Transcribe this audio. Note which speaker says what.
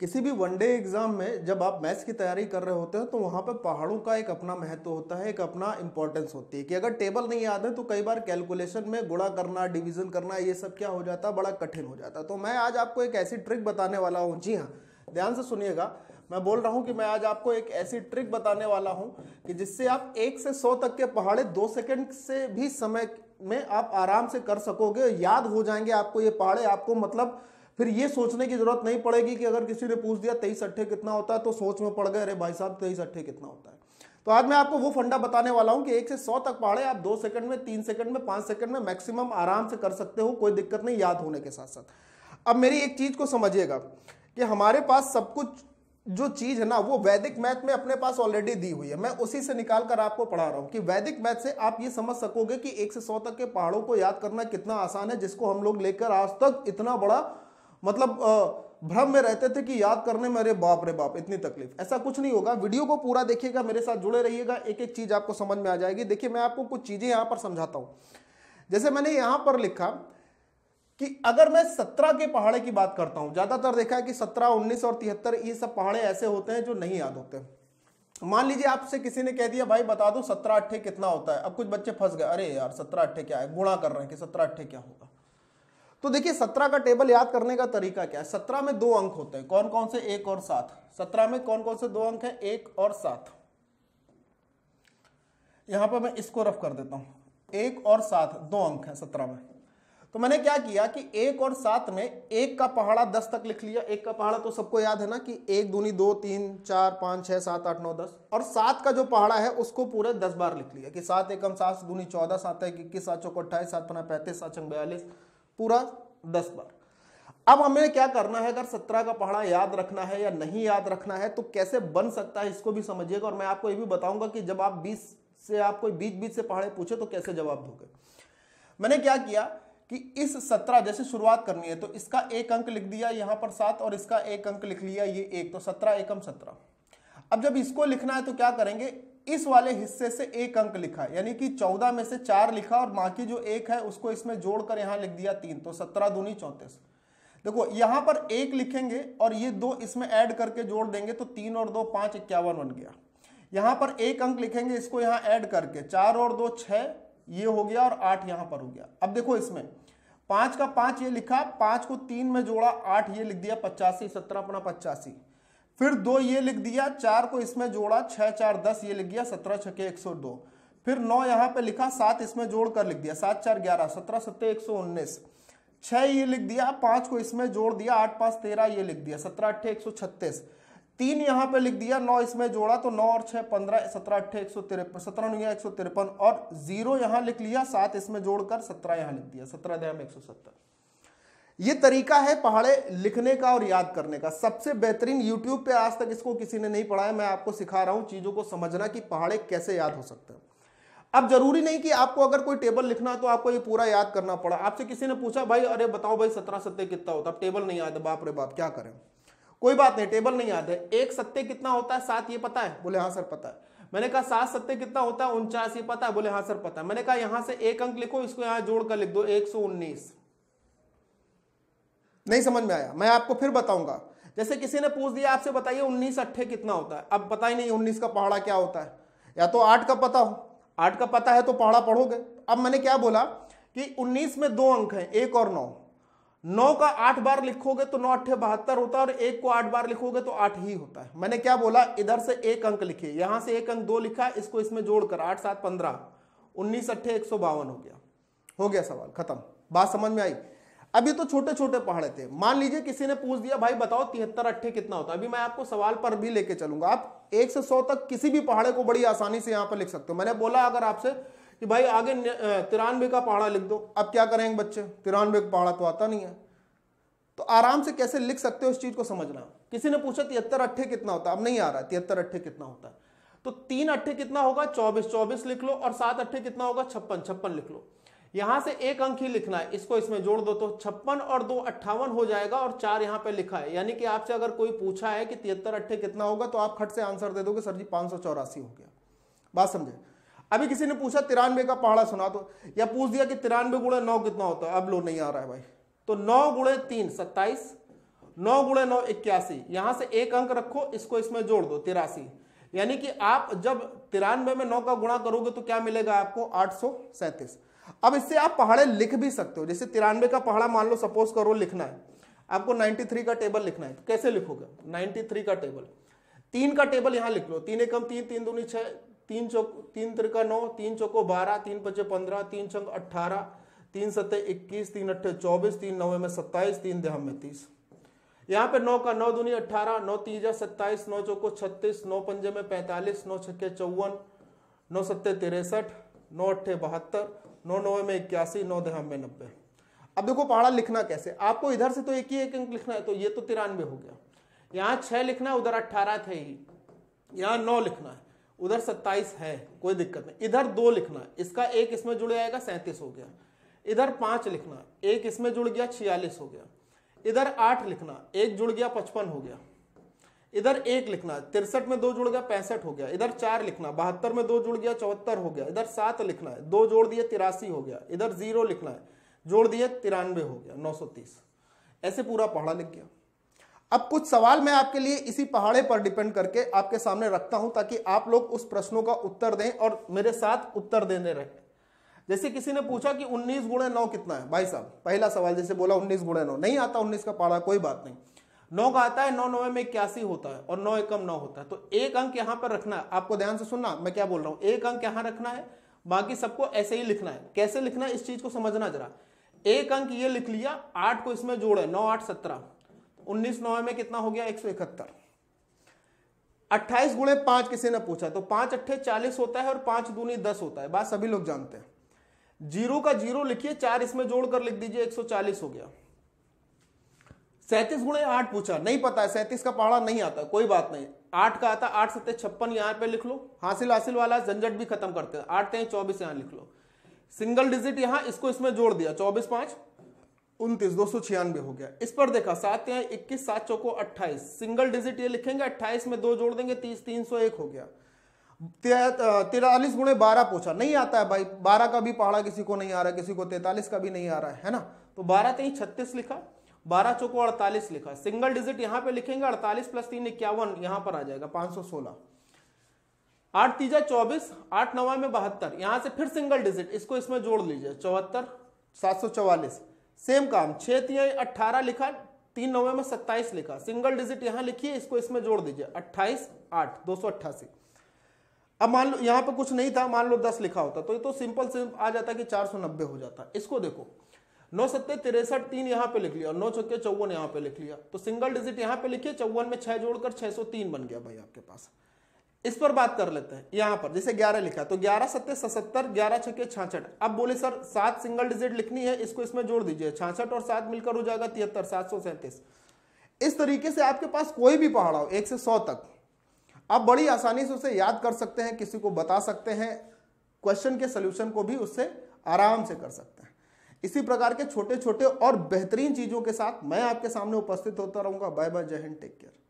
Speaker 1: किसी भी one day exam में जब आप मैथ्स की तैयारी कर रहे होते हैं तो वहाँ पर पहाड़ों का एक अपना महत्व होता है एक अपना इंपॉर्टेंस होती है कि अगर टेबल नहीं याद है तो कई बार कैलकुलेशन में गुणा करना डिवीजन करना ये सब क्या हो जाता है बड़ा कठिन हो जाता है तो मैं आज आपको एक ऐसी ट्रिक बताने वाला हूँ जी हाँ ध्यान से सुनिएगा मैं बोल रहा हूँ कि मैं आज आपको एक ऐसी ट्रिक बताने वाला हूँ कि जिससे आप एक से सौ तक के पहाड़े दो सेकेंड से भी समय में आप आराम से कर सकोगे याद हो जाएंगे आपको ये पहाड़े आपको मतलब फिर ये सोचने की जरूरत नहीं पड़ेगी कि अगर किसी ने पूछ दिया तेईस अट्ठे कितना होता है तो सोच में पड़ गए अरे भाई साहब तेईस अट्ठे कितना होता है तो आज मैं आपको वो फंडा बताने वाला हूं कि एक से सौ तक पढ़े आप दो सेकंड में तीन सेकंड में पांच सेकंड में मैक्सिमम आराम से कर सकते हो कोई दिक्कत नहीं याद होने के साथ साथ अब मेरी एक चीज को समझिएगा कि हमारे पास सब कुछ जो चीज है ना वो वैदिक मैथ में अपने पास ऑलरेडी दी हुई है मैं उसी से निकाल कर आपको पढ़ा रहा हूँ कि वैदिक मैथ से आप ये समझ सकोगे कि एक से सौ तक के पहाड़ों को याद करना कितना आसान है जिसको हम लोग लेकर आज तक इतना बड़ा मतलब भ्रम में रहते थे कि याद करने में अरे बाप रे बाप इतनी तकलीफ ऐसा कुछ नहीं होगा वीडियो को पूरा देखिएगा मेरे साथ जुड़े रहिएगा एक एक चीज आपको समझ में आ जाएगी देखिए मैं आपको कुछ चीजें यहां पर समझाता हूं जैसे मैंने यहां पर लिखा कि अगर मैं सत्रह के पहाड़े की बात करता हूं ज्यादातर देखा है कि सत्रह उन्नीस और तिहत्तर ये सब पहाड़े ऐसे होते हैं जो नहीं याद होते मान लीजिए आपसे किसी ने कह दिया भाई बता दो सत्रह अट्ठे कितना होता है अब कुछ बच्चे फंस गए अरे यार सत्रह अट्ठे क्या है गुणा कर रहे हैं कि सत्रह अट्ठे क्या होगा तो देखिए सत्रह का टेबल याद करने का तरीका क्या है सत्रह में दो अंक होते हैं कौन कौन से एक और सात सत्रह में कौन कौन से दो अंक है एक और सात यहां पर मैं इसको रफ कर देता हूं एक और सात दो अंक है सत्रह में तो मैंने क्या किया कि एक और सात में एक का पहाड़ा दस तक लिख लिया एक का पहाड़ा तो सबको याद है ना कि एक दूनी दो तीन चार पांच छह सात आठ नौ दस और सात का जो पहाड़ा है उसको पूरे दस बार लिख लिया कि सात एकम सात दूनी चौदह सात एक इक्कीस सात चौक अट्ठाईस सात पना पैंतीस सात चंग बयालीस पूरा दस बार अब हमें क्या करना है अगर सत्रह का पहाड़ा याद रखना है या नहीं याद रखना है तो कैसे बन सकता है इसको भी समझिएगा और मैं आपको ये भी बताऊंगा कि जब आप बीस से आप कोई बीच बीच से पहाड़े पूछे तो कैसे जवाब दोगे मैंने क्या किया कि इस सत्रह जैसे शुरुआत करनी है तो इसका एक अंक लिख दिया यहां पर सात और इसका एक अंक लिख लिया ये एक तो सत्रह एकम सत्रह अब जब इसको लिखना है तो क्या करेंगे इस वाले हिस्से से एक अंक लिखा यानी कि चौदह में से चार लिखा और बाकी जो एक है उसको इसमें जोड़कर यहां लिख दिया तीन तो सत्रह दूनी चौंतीस देखो यहां पर एक लिखेंगे और ये दो इसमें ऐड करके जोड़ देंगे तो तीन और दो पांच इक्यावन बन गया यहां पर एक अंक लिखेंगे इसको यहां ऐड करके चार और दो छह ये हो गया और आठ यहां पर हो गया अब देखो इसमें पांच का पांच ये लिखा पांच को तीन में जोड़ा आठ ये लिख दिया पचासी सत्रह अपना पचासी फिर दो ये लिख दिया चार को इसमें जोड़ा छः चार दस ये लिख दिया सत्रह छके एक सौ दो फिर नौ यहाँ पे लिखा सात इसमें जोड़ कर लिख दिया सात चार ग्यारह सत्रह सत्तर एक सौ उन्नीस छः ये लिख दिया पाँच को इसमें जोड़ दिया आठ पाँच तेरह ये लिख दिया सत्रह अट्ठे एक सौ छत्तीस तीन यहाँ पे लिख दिया नौ इसमें जोड़ा तो नौ और छः पंद्रह सत्रह अट्ठे एक सौ तिरपन सत्रह नौ एक सौ तिरपन और जीरो यहाँ लिख लिया सात इसमें जोड़कर सत्रह यहाँ लिख दिया सत्रह में एक सौ सत्तर ये तरीका है पहाड़े लिखने का और याद करने का सबसे बेहतरीन यूट्यूब पे आज तक इसको किसी ने नहीं पढ़ाया मैं आपको सिखा रहा हूं चीज़ों को समझना कि पहाड़े कैसे याद हो सकते हैं अब जरूरी नहीं कि आपको अगर कोई टेबल लिखना है तो आपको ये पूरा याद करना पड़ा आपसे किसी ने पूछा भाई अरे बताओ भाई सत्रह सत्य कितना होता अब टेबल नहीं याद है बाप रे बाप क्या करें कोई बात नहीं टेबल नहीं याद है एक सत्य कितना होता है सात ये पता है बोले हाँ सर पता है मैंने कहा सात सत्य कितना होता है उनचास ये पता है बोले हाँ सर पता है मैंने कहा यहां से एक अंक लिखो इसको यहाँ जोड़कर लिख दो एक सौ उन्नीस नहीं समझ में आया मैं आपको फिर बताऊंगा जैसे किसी ने पूछ दिया आपसे बताइए उन्नीस अट्ठे कितना होता है अब पता ही नहीं उन्नीस का पहाड़ा क्या होता है या तो आठ का पता हो आठ का पता है तो पहाड़ा पढ़ोगे अब मैंने क्या बोला कि उन्नीस में दो अंक हैं एक और नौ नौ का आठ बार लिखोगे तो नौ अट्ठे बहत्तर होता है और एक को आठ बार लिखोगे तो आठ ही होता है मैंने क्या बोला इधर से एक अंक लिखे यहां से एक अंक दो लिखा इसको इसमें जोड़कर आठ सात पंद्रह उन्नीस अट्ठे एक सौ बावन हो गया हो गया सवाल खत्म बात समझ में आई अभी तो छोटे छोटे पहाड़े थे मान लीजिए किसी ने पूछ दिया भाई बताओ तिहत्तर अट्ठे कितना होता है अभी मैं आपको सवाल पर भी लेके चलूंगा आप एक से सौ तक किसी भी पहाड़े को बड़ी आसानी से यहां पर लिख सकते हो मैंने बोला अगर आपसे कि भाई आगे तिरानवे का पहाड़ा लिख दो अब क्या करेंगे बच्चे तिरानवे का पहाड़ा तो आता नहीं है तो आराम से कैसे लिख सकते हो इस चीज को समझना किसी ने पूछा तिहत्तर अट्ठे कितना होता है अब नहीं आ रहा है तिहत्तर अट्ठे कितना होता है तो तीन अट्ठे कितना होगा चौबीस चौबीस लिख लो और सात अट्ठे कितना होगा छप्पन छप्पन लिख लो यहां से एक अंक ही लिखना है इसको इसमें जोड़ दो तो छप्पन और दो अट्ठावन हो जाएगा और चार यहां पे लिखा है यानी कि आपसे अगर कोई पूछा है कि तिहत्तर अट्ठे कितना होगा तो आप खट से आंसर दे दोगे सर जी पांच हो गया बात समझे अभी किसी ने पूछा तिरानवे का पहाड़ा सुना दो तो, या पूछ दिया कि तिरानवे गुड़े नौ कितना होता है अब लो नहीं आ रहा है भाई तो नौ गुड़े तीन सत्ताईस नौ गुड़े नौ इक्यासी यहां से एक अंक रखो इसको इसमें जोड़ दो तिरासी यानी कि आप जब तिरानवे में नौ का गुणा करोगे तो क्या मिलेगा आपको आठ सौ सैंतीस अब इससे आप पहाड़े लिख भी सकते हो जैसे तिरानवे का पहाड़ा मान लो सपोज करो लिखना है आपको 93 का टेबल लिखना है तो कैसे लिखोगे 93 का टेबल तीन का टेबल यहाँ लिख लो तीन एकम तीन तीन दूनी छः तीन चौक तीन त्रिका नौ तीन चौको बारह तीन पचे पंद्रह तीन चंग अट्ठारह तीन सत्ते इक्कीस तीन अट्ठे चौबीस तीन नवे में सत्ताईस तीन दहा में तीस यहाँ पे नौ का नौ दूनी अट्ठारह नौ तीजा सत्ताईस नौ चौको छत्तीस नौ पंजे में पैंतालीस नौ छक्के चौवन नौ सत्ते तिरसठ नौ अट्ठे बहत्तर नौ नौ में इक्यासी नौ दहा में नब्बे अब देखो पहाड़ा लिखना कैसे आपको इधर से तो एक ही एक अंक लिखना है तो ये तो तिरानवे हो गया यहाँ छः लिखना है उधर अट्ठारह थे ही यहाँ नौ लिखना है उधर सत्ताईस है कोई दिक्कत नहीं इधर दो लिखना है इसका एक इसमें जुड़ जाएगा सैंतीस हो गया इधर पाँच लिखना एक इसमें जुड़ गया छियालीस हो गया इधर आठ लिखना एक जुड़ गया पचपन हो गया इधर एक लिखना तिरसठ में दो जुड़ गया पैंसठ हो गया इधर चार लिखना बहत्तर में दो जुड़ गया चौहत्तर हो गया इधर सात लिखना है दो जोड़ दिए तिरासी हो गया इधर जीरो लिखना है जोड़ दिए तिरानवे हो गया नौ सौ तीस ऐसे पूरा पहाड़ा लिख गया अब कुछ सवाल मैं आपके लिए इसी पहाड़े पर डिपेंड करके आपके सामने रखता हूं ताकि आप लोग उस प्रश्नों का उत्तर दें और मेरे साथ उत्तर देने रहे जैसे किसी ने पूछा कि उन्नीस गुणे नौ कितना है भाई साहब पहला सवाल जैसे बोला उन्नीस गुणे नौ नहीं आता उन्नीस का पहाड़ा कोई बात नहीं नौ का आता है नौ नौ में इक्यासी होता है और नौ एकम नौ होता है तो एक अंक यहां पर रखना है आपको ध्यान से सुनना मैं क्या बोल रहा हूं एक अंक यहां रखना है बाकी सबको ऐसे ही लिखना है कैसे लिखना है इस चीज को समझना जरा एक अंक ये लिख लिया आठ को इसमें जोड़े नौ आठ सत्रह उन्नीस नौ में कितना हो गया एक सौ इकहत्तर अट्ठाईस गुणे पांच किसी ने पूछा तो पांच अट्ठे चालीस होता है और पांच दूनी दस होता है बात सभी लोग जानते हैं जीरो का जीरो लिखिए चार इसमें जोड़कर लिख दीजिए एक सौ चालीस हो गया सैंतीस गुणे आठ पूछा नहीं पता है सैंतीस का पहाड़ा नहीं आता कोई बात नहीं आठ का आता आठ सत्य छप्पन यहाँ पे लिख लो हासिल हासिल वाला झंझट भी खत्म करते हैं आठ तेईस चौबीस यहाँ लिख लो सिंगल डिजिट यहाँ इसको इसमें जोड़ दिया चौबीस पांच उनतीस दो सौ छियानवे हो गया इस पर देखा सात यहाँ इक्कीस सात चौको अट्ठाईस सिंगल डिजिट ये लिखेंगे अट्ठाईस में दो जोड़ देंगे तीस तीन सौ एक हो गया तिरालीस गुणे बारह पूछा नहीं आता है भाई बारह का भी पहाड़ा किसी को नहीं आ रहा है किसी को तैतालीस का भी नहीं आ रहा है, है ना तो बारह तेईस छत्तीस लिखा बारह चौको अड़तालीस लिखा है सिंगल डिजिट यहां पे लिखेंगे अड़तालीस प्लस तीन इक्यावन यहां पर आ जाएगा पांच सौ सोलह आठ तीजा चौबीस आठ नवा में बहत्तर यहां से फिर सिंगल डिजिट इसको इसमें जोड़ लीजिए चौहत्तर सात सौ चौवालीस सेम काम छह तीन अट्ठारह लिखा तीन नवे में सत्ताईस लिखा सिंगल डिजिट यहां लिखिए इसको इसमें जोड़ दीजिए अट्ठाईस आठ दो सौ अट्ठासी अब मान लो यहां पर कुछ नहीं था मान लो दस लिखा होता तो ये तो सिंपल सिंपल आ जाता कि चार सौ नब्बे हो जाता इसको देखो नौ सत्ते तिरसठ तीन यहां पे लिख लिया और नौ चौके चौवन यहां पे लिख लिया तो सिंगल डिजिट यहां पे लिखिए चौवन में छह जोड़कर छह सौ तीन बन गया भाई आपके पास इस पर बात कर लेते हैं यहां पर जैसे ग्यारह लिखा तो ग्यारह सत्ते सतर ग्यारह छके छाछठ अब बोले सर सात सिंगल डिजिट लिखनी है इसको इसमें जोड़ दीजिए छाछठ और सात मिलकर हो जाएगा तिहत्तर सात सौ सैंतीस इस तरीके से आपके पास कोई भी पहाड़ा हो एक से सौ तक आप बड़ी आसानी से उसे याद कर सकते हैं किसी को बता सकते हैं क्वेश्चन के सोल्यूशन को भी उससे आराम से कर सकते हैं इसी प्रकार के छोटे छोटे और बेहतरीन चीज़ों के साथ मैं आपके सामने उपस्थित होता रहूंगा बाय बाय जय हिंद टेक केयर